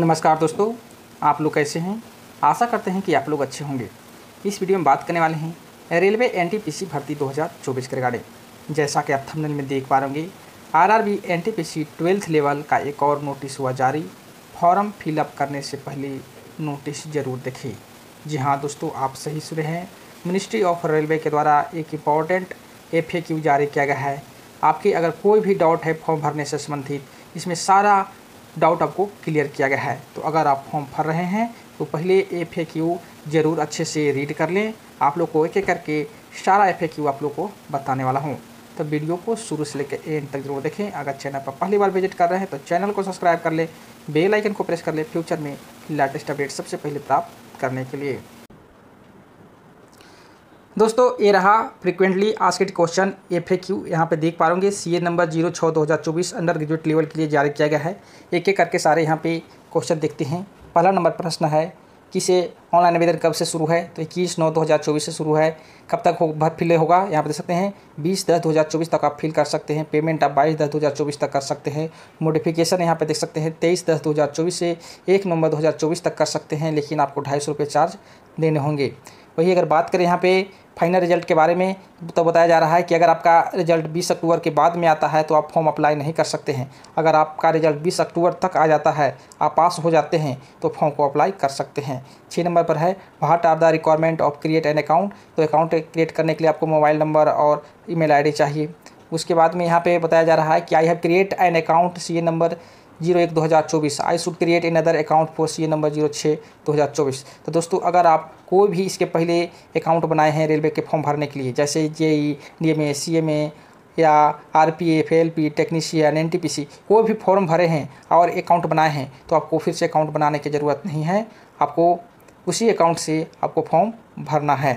नमस्कार दोस्तों आप लोग कैसे हैं आशा करते हैं कि आप लोग अच्छे होंगे इस वीडियो में बात करने वाले हैं रेलवे एनटीपीसी भर्ती 2024 के रिगार्डिंग जैसा कि आप थंबनेल में देख पा रहे आरआरबी एनटीपीसी ट्वेल्थ लेवल का एक और नोटिस हुआ जारी फॉर्म फिलअप करने से पहले नोटिस जरूर देखें जी हाँ दोस्तों आप सही सुने हैं मिनिस्ट्री ऑफ रेलवे के द्वारा एक इम्पॉर्टेंट एफ जारी किया गया है आपके अगर कोई भी डाउट है फॉर्म भरने से संबंधित इसमें सारा डाउट आपको क्लियर किया गया है तो अगर आप फॉर्म भर रहे हैं तो पहले एफ ए क्यू ज़रूर अच्छे से रीड कर लें आप लोग को एक एक करके सारा एफ ए क्यू आप लोग को बताने वाला हूँ तो वीडियो को शुरू से लेकर एंड तक जरूर देखें अगर चैनल पर पहली बार विजिट कर रहे हैं तो चैनल को सब्सक्राइब कर लें बेल आइकन को प्रेस कर लें फ्यूचर में लेटेस्ट अपडेट सबसे पहले प्राप्त करने के लिए दोस्तों ये रहा फ्रिक्वेंटली के क्वेश्चन एफ ए क्यू यहाँ पर देख पा रहे सी ए नंबर जीरो छः दो हज़ार चौबीस अंडर ग्रेजुएट लेवल के लिए जारी किया गया है एक एक करके सारे यहाँ पे क्वेश्चन देखते हैं पहला नंबर प्रश्न है कि से ऑनलाइन आवेदन कब से शुरू है तो इक्कीस नौ दो हज़ार चौबीस से शुरू है कब तक हो भर फिले होगा यहाँ पर देख सकते हैं बीस दस दो हज़ार चौबीस तक आप फिल कर सकते हैं पेमेंट आप बाईस दस दो हज़ार चौबीस तक कर सकते हैं मोडिफिकेशन यहाँ पर देख सकते हैं तेईस दस दो हज़ार चौबीस से एक नवंबर दो हज़ार चौबीस तक कर सकते हैं लेकिन आपको ढाई सौ रुपये चार्ज देने होंगे वही अगर बात करें यहाँ पे फाइनल रिजल्ट के बारे में तो बताया जा रहा है कि अगर आपका रिजल्ट 20 अक्टूबर के बाद में आता है तो आप फॉर्म अप्लाई नहीं कर सकते हैं अगर आपका रिजल्ट 20 अक्टूबर तक आ जाता है आप पास हो जाते हैं तो फॉर्म को अप्लाई कर सकते हैं छः नंबर पर है what are the requirement of create an account तो अकाउंट क्रिएट करने के लिए आपको मोबाइल नंबर और ई मेल चाहिए उसके बाद में यहाँ पर बताया जा रहा है कि I have create an account C number zero एक दो हज़ार चौबीस I should create in other account for C number zero छः दो हज़ार चौबीस तो दोस्तों अगर आप कोई भी इसके पहले अकाउंट बनाए हैं रेलवे के फॉर्म भरने के लिए जैसे J E D M A C M A या R P F L P technician N T P C कोई भी फॉर्म भरे हैं और अकाउंट बनाए हैं तो आपको फिर से अकाउंट बनाने की ज़रूरत नहीं है आपको उसी अकाउंट से आपको फॉर्म भरना है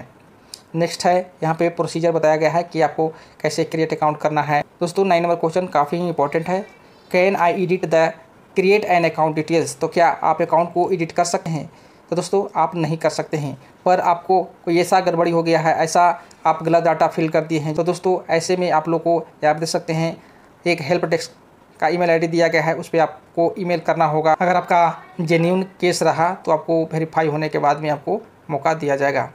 नेक्स्ट है यहाँ पे प्रोसीजर बताया गया है कि आपको कैसे क्रिएट अकाउंट करना है दोस्तों नाइन नंबर क्वेश्चन काफ़ी इंपॉर्टेंट है can I edit the create an account details तो क्या आप अकाउंट को एडिट कर सकते हैं तो दोस्तों आप नहीं कर सकते हैं पर आपको कोई ऐसा गड़बड़ी हो गया है ऐसा आप गलत डाटा फिल कर दिए हैं तो दोस्तों ऐसे में आप लोग को आप दे सकते हैं एक हेल्प डेस्क का ईमेल आईडी दिया गया है उस पर आपको ईमेल करना होगा अगर आपका जेन्यून केस रहा तो आपको वेरीफाई होने के बाद में आपको मौका दिया जाएगा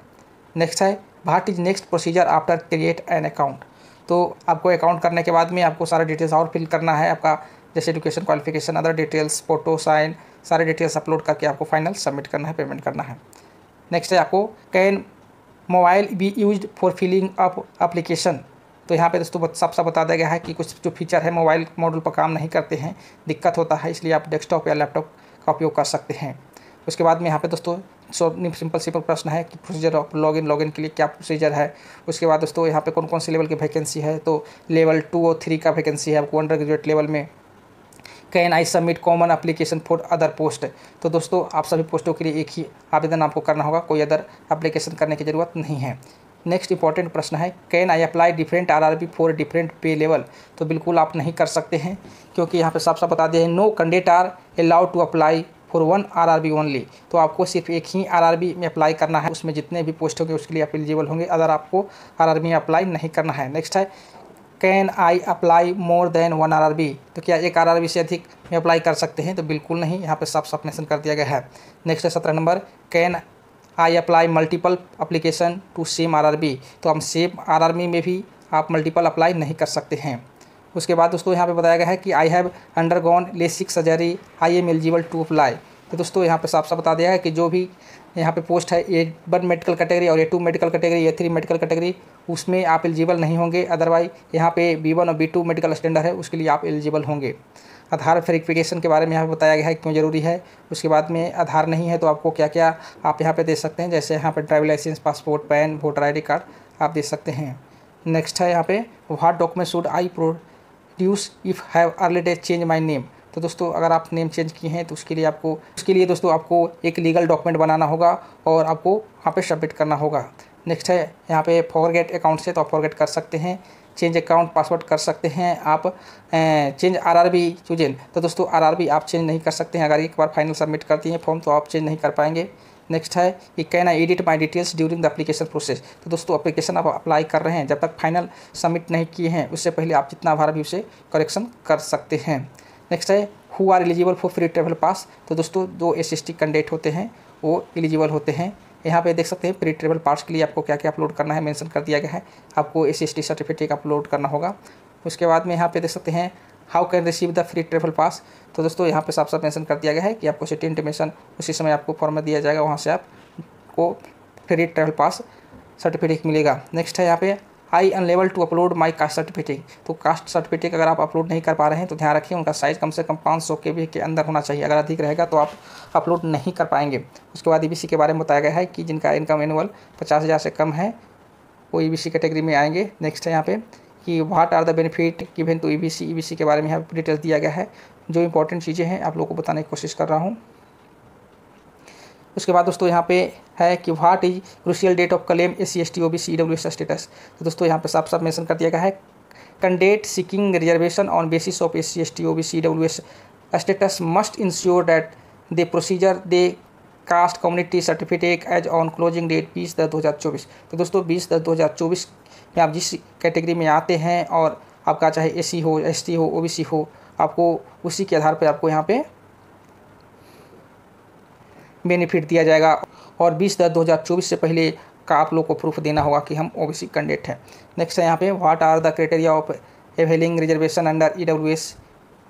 नेक्स्ट है what is next procedure after create an account तो आपको अकाउंट करने के बाद में आपको सारा डिटेल्स और फिल करना है आपका जैसे education qualification other details photo sign सारे डिटेल्स अपलोड करके आपको फाइनल सबमिट करना है पेमेंट करना है नेक्स्ट है आपको can mobile be use for filling up application तो यहाँ पे दोस्तों साफ साफ बता दिया गया है कि कुछ जो फीचर है मोबाइल मॉडल पर काम नहीं करते हैं दिक्कत होता है इसलिए आप डेस्कटॉप या लैपटॉप का उपयोग कर सकते हैं उसके बाद में यहाँ पे दोस्तों सिंपल सिंपल प्रश्न है कि प्रोसीजर ऑफ लॉगिन लॉगिन के लिए क्या प्रोसीजर है उसके बाद दोस्तों यहाँ पे कौन कौन से लेवल की वैकेंसी है तो लेवल टू और थ्री का वैकेंसी है आपको अंडर ग्रेजुएट लेवल में can I submit common application for other post तो दोस्तों आप सभी पोस्टों के लिए एक ही आवेदन आपको करना होगा कोई अदर अप्लीकेशन करने की ज़रूरत नहीं है नेक्स्ट इंपॉर्टेंट प्रश्न है can I apply different be for different pay level तो बिल्कुल आप नहीं कर सकते हैं क्योंकि यहाँ पे साफ साफ बता दिया है no candidate are allowed to apply for one R R B only तो आपको सिर्फ एक ही आर आर बी में अप्लाई करना है उसमें जितने भी पोस्ट होंगे उसके लिए आप एलिजिबल होंगे अदर आपको आर आर बी में अप्लाई नहीं करना है नेक्स्ट है can I apply more than one R R B तो क्या एक आर आर बी से अधिक में अप्लाई कर सकते हैं तो बिल्कुल नहीं यहाँ पे साफ साफ मैंसन कर दिया गया है नेक्स्ट है सत्रह number can I apply multiple application to same R R B तो हम सेम आर आर बी में भी आप मल्टीपल अप्लाई नहीं कर सकते हैं उसके बाद दोस्तों यहाँ पे बताया गया है कि I have undergone LASIK surgery I am eligible to apply तो दोस्तों यहाँ पे साफ साफ बता दिया है कि जो भी यहाँ पे पोस्ट है ए वन मेडिकल कैटेगरी और A two medical category A three medical category उसमें आप एलिजिबल नहीं होंगे अदरवाइज यहाँ पे बी वन और बी टू मेडिकल स्टैंडर्ड है उसके लिए आप एलिजिबल होंगे आधार वेरिफिकेशन के बारे में यहाँ पे बताया गया है क्यों ज़रूरी है उसके बाद में आधार नहीं है तो आपको क्या क्या आप यहाँ पर दे सकते हैं जैसे यहाँ पर driving licence passport PAN voter I card आप दे सकते हैं नेक्स्ट है यहाँ पे what document should I produce if have early date change my name तो दोस्तों अगर आप नेम चेंज किए हैं तो उसके लिए आपको उसके लिए दोस्तों आपको एक लीगल डॉक्यूमेंट बनाना होगा और आपको वहाँ पर सबमिट करना होगा नेक्स्ट है यहाँ पे फॉरगेट अकाउंट से तो आप फॉरगेट कर सकते हैं चेंज अकाउंट पासवर्ड कर सकते हैं आप चेंज आर आर बी तो दोस्तों आर आर बी आप चेंज नहीं कर सकते हैं अगर एक बार फाइनल सबमिट करती हैं फॉर्म तो आप चेंज नहीं कर पाएंगे नेक्स्ट है कि can I edit my details during the application process तो दोस्तों अप्लीकेशन आप अप्लाई कर रहे हैं जब तक फाइनल सबमिट नहीं किए हैं उससे पहले आप जितना भार भी उसे करेक्शन कर सकते हैं नेक्स्ट है who are eligible for free travel pass तो दोस्तों जो एस एस कैंडिडेट होते हैं वो एलिजिबल होते हैं यहाँ पे देख सकते हैं फ्री ट्रेवल पास के लिए आपको क्या क्या अपलोड करना है मेंशन कर दिया गया है आपको एस एस सर्टिफिकेट अपलोड करना होगा उसके बाद में यहाँ पे देख सकते हैं how can receive the free travel pass तो दोस्तों यहाँ पे साफ साफ मेंशन कर दिया गया है कि आपको सिटी इंटीमेशन उसी समय आपको फॉर्म दिया जाएगा वहाँ से आपको फ्री ट्रेवल पास सर्टिफिकेट मिलेगा नेक्स्ट है यहाँ पे I level to upload my caste certificate तो कास्ट सर्टिफिकेट अगर आप अपलोड नहीं कर पा रहे हैं तो ध्यान रखिए उनका साइज़ कम से कम पाँच सौ के बी के अंदर होना चाहिए अगर अधिक रहेगा तो आप अपलोड नहीं कर पाएंगे उसके बाद ई के बारे में बताया गया है कि जिनका इनकम एनुअल पचास हज़ार से कम है वो ई बी कैटेगरी में आएंगे नेक्स्ट है यहाँ पे कि what are the benefit given to E B के बारे में यहाँ डिटेल्स दिया गया है जो इंपॉर्टेंट चीज़ें हैं आप लोगों को बताने की कोशिश कर रहा हूँ उसके बाद दोस्तों यहाँ पे है कि what is crucial date of claim S C S T O B C W S status तो दोस्तों यहाँ पे साफ साफ मेंशन कर दिया गया है candidate seeking reservation on basis of S C S T O B C W S status must ensure that they procedure the caste community certificate as on closing date बीस दस दो हज़ार चौबीस तो दोस्तों बीस दस दो हज़ार चौबीस में आप जिस कैटेगरी में आते हैं और आपका चाहे एस हो एस हो ओ बी सी हो आपको उसी के आधार पर आपको यहाँ पे बेनिफिट दिया जाएगा और बीस दस दो हज़ार चौबीस से पहले का आप लोग को प्रूफ देना होगा कि हम ओ बी सी कैंडिडेट हैं नेक्स्ट है यहाँ पे what are the criteria of availing reservation under E W S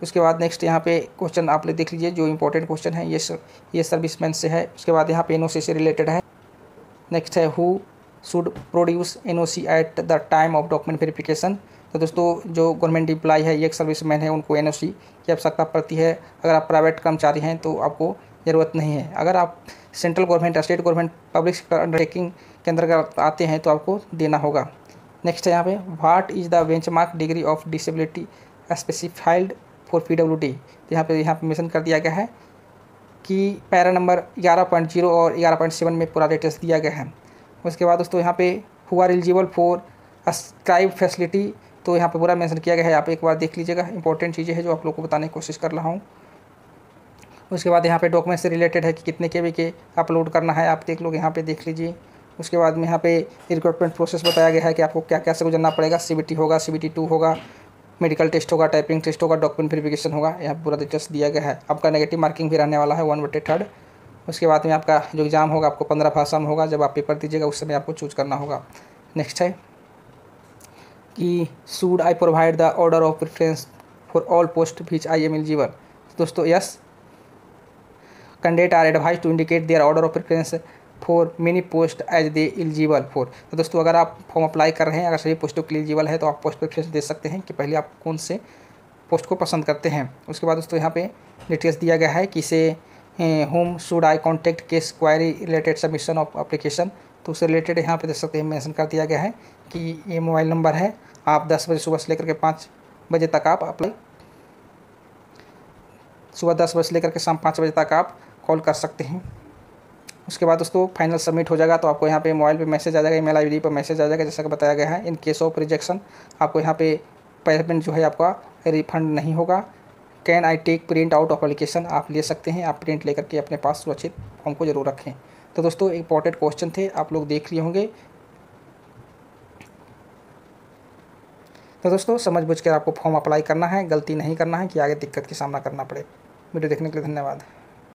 उसके बाद नेक्स्ट यहाँ पे क्वेश्चन आप लोग देख लीजिए जो इंपॉर्टेंट क्वेश्चन है ये सर, ये मैन से है उसके बाद यहाँ पे एन से रिलेटेड है नेक्स्ट है who should produce an at the time of document verification तो दोस्तों जो गवर्नमेंट इम्प्लाई है एक मैन है उनको एन की आवश्यकता पड़ती है अगर आप प्राइवेट कर्मचारी हैं तो आपको ज़रूरत नहीं है अगर आप central government state government public sector undertaking के अंतर्गत आते हैं तो आपको देना होगा नेक्स्ट है यहाँ पे what is the benchmark degree of disability specified for P W D यहाँ पर यहाँ पर मेंशन कर दिया गया है कि पैरा नंबर 11.0 और 11.7 में पूरा लेटेस्ट दिया गया है उसके बाद दोस्तों यहाँ पे who are eligible for a scribe facility तो यहाँ पे पूरा मेंशन किया गया है आप एक बार देख लीजिएगा इंपॉर्टेंट चीज़ें हैं जो आप लोग को बताने की कोशिश कर रहा हूँ उसके बाद यहाँ पे डॉक्यूमेंट से रिलेटेड है कि कितने के बी के अपलोड करना है आप देख लोग यहाँ पे देख लीजिए उसके बाद में यहाँ पे रिक्रूटमेंट प्रोसेस बताया गया है कि आपको क्या क्या से गुजरना पड़ेगा सी होगा सी टू होगा मेडिकल टेस्ट होगा टाइपिंग टेस्ट होगा डॉक्यूमेंट वेरिफिकेशन होगा यहाँ पूरा डिटेल्स दिया गया है आपका नेगेटिव मार्किंग भी रहने वाला है वन वटे थर्ड उसके बाद में आपका जो एग्ज़ाम होगा आपको पंद्रह भाषा में होगा जब आप पेपर दीजिएगा उस समय आपको चूज करना होगा नेक्स्ट है कि should I provide the order of preference for all post which I am eligible दोस्तों yes candidate are advise to indicate their order of preference for many post as they eligible for तो दोस्तों अगर आप form apply कर रहे हैं अगर सभी पोस्टों के लिए एलिजिबल है तो आप पोस्ट प्रेफरेंस दे सकते हैं कि पहले आप कौन से पोस्ट को पसंद करते हैं उसके बाद दोस्तों यहाँ पे डिटेल्स दिया गया है कि इसे whom should I contact case query related submission of application तो उससे रिलेटेड यहाँ पे देख सकते हैं मैंसन कर दिया गया है कि ये मोबाइल नंबर है आप दस बजे सुबह से लेकर के पाँच बजे तक आप अप्लाई सुबह दस बजे से लेकर के शाम पाँच बजे तक आप कॉल कर सकते हैं उसके बाद दोस्तों फाइनल सबमिट हो जाएगा तो आपको यहाँ पे मोबाइल पे मैसेज आ जाएगा ईमेल आईडी पर मैसेज आ जाएगा जैसा कि बताया गया है इन केस ऑफ रिजेक्शन आपको यहाँ पे पेमेंट जो है आपका रिफंड नहीं होगा can I take print out of application आप ले सकते हैं आप प्रिंट लेकर के अपने पास सुरक्षित फॉर्म को जरूर रखें तो दोस्तों इंपॉर्टेंट क्वेश्चन थे आप लोग देख लिए होंगे तो दोस्तों समझ बुझ कर आपको फॉर्म अप्लाई करना है गलती नहीं करना है कि आगे दिक्कत का सामना करना पड़े वीडियो देखने के लिए धन्यवाद